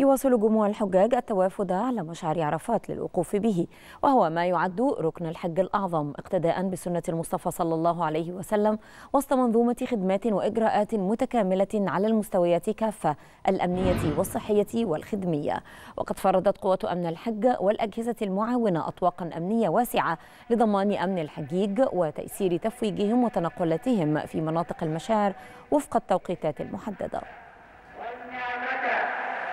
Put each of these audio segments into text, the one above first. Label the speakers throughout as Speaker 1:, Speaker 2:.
Speaker 1: يواصل جموع الحجاج التوافد على مشعر عرفات للوقوف به وهو ما يعد ركن الحج الأعظم اقتداء بسنة المصطفى صلى الله عليه وسلم وسط منظومة خدمات وإجراءات متكاملة على المستويات كافة الأمنية والصحية والخدمية وقد فرضت قوة أمن الحج والأجهزة المعاونة أطواقا أمنية واسعة لضمان أمن الحجيج وتيسير تفويجهم وتنقلاتهم في مناطق المشاعر وفق التوقيتات المحدده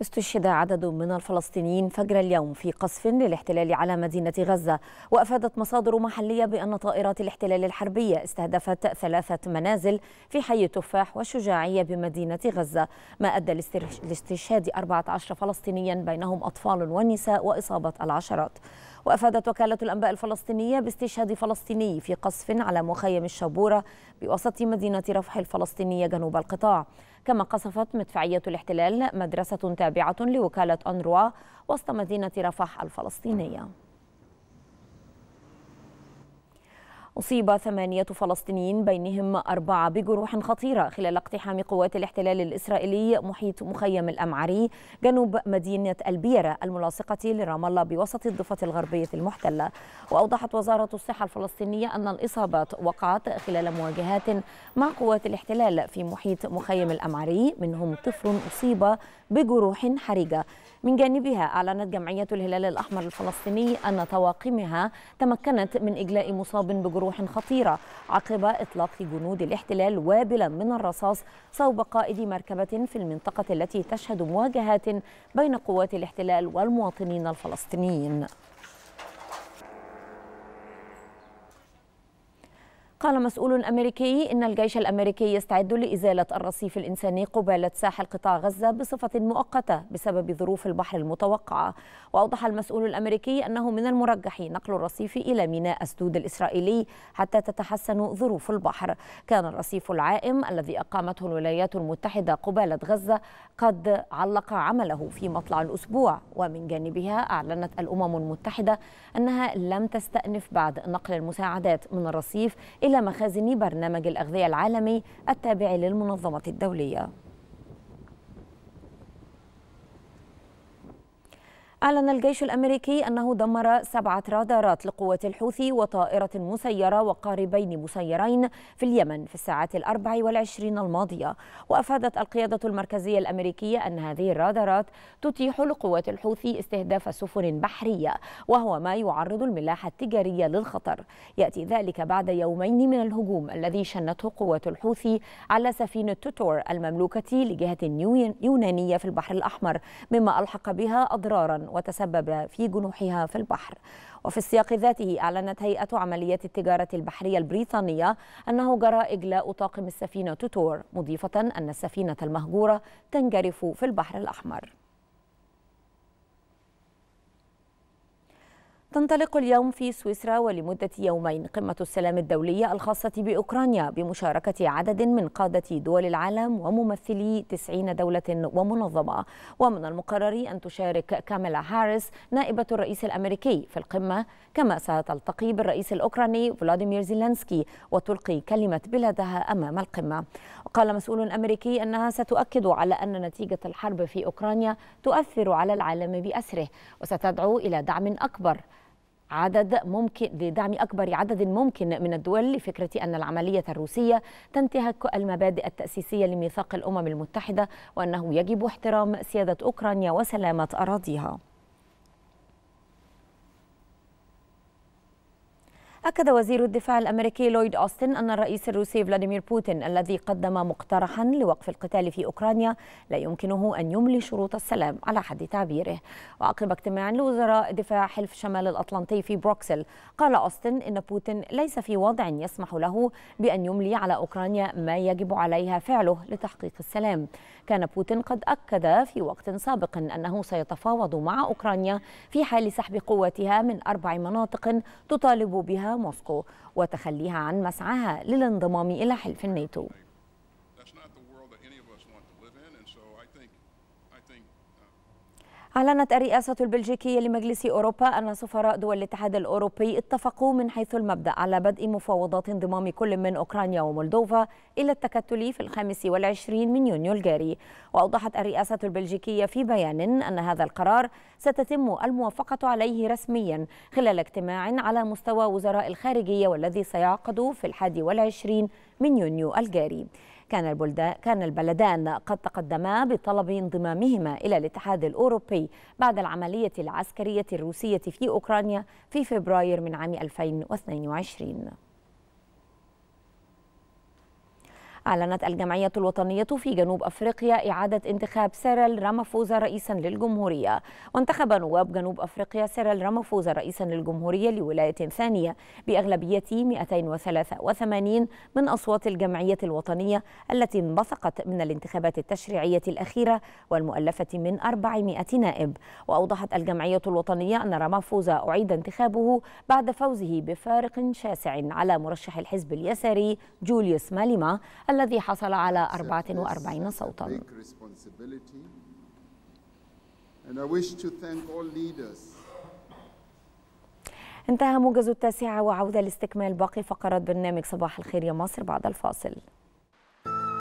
Speaker 1: استشهد عدد من الفلسطينيين فجر اليوم في قصف للاحتلال على مدينة غزة وأفادت مصادر محلية بأن طائرات الاحتلال الحربية استهدفت ثلاثة منازل في حي التفاح والشجاعية بمدينة غزة ما أدى لاستشهاد 14 فلسطينيا بينهم أطفال ونساء وإصابة العشرات وأفادت وكالة الأنباء الفلسطينية باستشهاد فلسطيني في قصف على مخيم الشابورة بوسط مدينة رفح الفلسطينية جنوب القطاع كما قصفت مدفعية الاحتلال مدرسة تابعة لوكالة أنروا وسط مدينة رفح الفلسطينية أصيب ثمانية فلسطينيين بينهم أربعة بجروح خطيرة خلال اقتحام قوات الاحتلال الإسرائيلي محيط مخيم الأمعري جنوب مدينة البيرة الملاصقة لرام الله بوسط الضفة الغربية المحتلة وأوضحت وزارة الصحة الفلسطينية أن الإصابات وقعت خلال مواجهات مع قوات الاحتلال في محيط مخيم الأمعري منهم طفل أصيب بجروح حرجة من جانبها أعلنت جمعية الهلال الأحمر الفلسطيني أن طواقمها تمكنت من إجلاء مصاب بجروح جروح خطيرة عقب إطلاق جنود الاحتلال وابلا من الرصاص صوب قائد مركبة في المنطقة التي تشهد مواجهات بين قوات الاحتلال والمواطنين الفلسطينيين قال مسؤول أمريكي إن الجيش الأمريكي يستعد لإزالة الرصيف الإنساني قبالة ساحل قطاع غزة بصفة مؤقتة بسبب ظروف البحر المتوقعة وأوضح المسؤول الأمريكي أنه من المرجح نقل الرصيف إلى ميناء أسدود الإسرائيلي حتى تتحسن ظروف البحر كان الرصيف العائم الذي أقامته الولايات المتحدة قبالة غزة قد علق عمله في مطلع الأسبوع ومن جانبها أعلنت الأمم المتحدة أنها لم تستأنف بعد نقل المساعدات من الرصيف إلى مخازن برنامج الأغذية العالمي التابع للمنظمة الدولية أعلن الجيش الأمريكي أنه دمر سبعة رادارات لقوات الحوثي وطائرة مسيرة وقاربين مسيرين في اليمن في الساعات الأربع والعشرين الماضية وأفادت القيادة المركزية الأمريكية أن هذه الرادارات تتيح لقوات الحوثي استهداف سفن بحرية وهو ما يعرض الملاحة التجارية للخطر يأتي ذلك بعد يومين من الهجوم الذي شنته قوات الحوثي على سفينة توتور المملوكة لجهة يونانية في البحر الأحمر مما ألحق بها أضرارا وتسبب في جنوحها في البحر وفي السياق ذاته أعلنت هيئة عمليات التجارة البحرية البريطانية أنه جرى إجلاء طاقم السفينة توتور مضيفة أن السفينة المهجورة تنجرف في البحر الأحمر تنطلق اليوم في سويسرا ولمدة يومين قمة السلام الدولية الخاصة بأوكرانيا بمشاركة عدد من قادة دول العالم وممثلي 90 دولة ومنظمة ومن المقرر أن تشارك كاميلا هاريس نائبة الرئيس الأمريكي في القمة كما ستلتقي بالرئيس الأوكراني فلاديمير زيلينسكي وتلقي كلمة بلادها أمام القمة وقال مسؤول أمريكي أنها ستؤكد على أن نتيجة الحرب في أوكرانيا تؤثر على العالم بأسره وستدعو إلى دعم أكبر عدد ممكن لدعم أكبر عدد ممكن من الدول لفكرة أن العملية الروسية تنتهك المبادئ التأسيسية لميثاق الأمم المتحدة وأنه يجب احترام سيادة أوكرانيا وسلامة أراضيها أكد وزير الدفاع الأمريكي لويد أوستن أن الرئيس الروسي فلاديمير بوتين الذي قدم مقترحا لوقف القتال في أوكرانيا لا يمكنه أن يملي شروط السلام على حد تعبيره وعقب اجتماع لوزراء دفاع حلف شمال الأطلنطي في بروكسل قال أوستن إن بوتين ليس في وضع يسمح له بأن يملي على أوكرانيا ما يجب عليها فعله لتحقيق السلام كان بوتين قد أكد في وقت سابق أنه سيتفاوض مع أوكرانيا في حال سحب قوتها من أربع مناطق تطالب بها موسكو وتخليها عن مسعاها للانضمام إلى حلف الناتو أعلنت الرئاسة البلجيكية لمجلس أوروبا أن سفراء دول الاتحاد الأوروبي اتفقوا من حيث المبدأ على بدء مفاوضات انضمام كل من أوكرانيا ومولدوفا إلى التكتل في الخامس والعشرين من يونيو الجاري وأوضحت الرئاسة البلجيكية في بيان أن هذا القرار ستتم الموافقة عليه رسميا خلال اجتماع على مستوى وزراء الخارجية والذي سيعقد في الحادي والعشرين من يونيو الجاري كان البلدان كان البلدان قد تقدما بطلب انضمامهما إلى الاتحاد الأوروبي بعد العملية العسكرية الروسية في أوكرانيا في فبراير من عام 2022 أعلنت الجمعية الوطنية في جنوب أفريقيا إعادة انتخاب سيرل رامافوزا رئيسا للجمهورية وانتخب نواب جنوب أفريقيا سيرل رامافوزا رئيسا للجمهورية لولاية ثانية بأغلبية 283 من أصوات الجمعية الوطنية التي انبثقت من الانتخابات التشريعية الأخيرة والمؤلفة من 400 نائب وأوضحت الجمعية الوطنية أن رامافوزا أعيد انتخابه بعد فوزه بفارق شاسع على مرشح الحزب اليساري جوليوس ماليما الذي حصل على 44 صوتا انتهى موجز التاسعة وعودة لاستكمال باقي فقرات برنامج صباح الخير يا مصر بعد الفاصل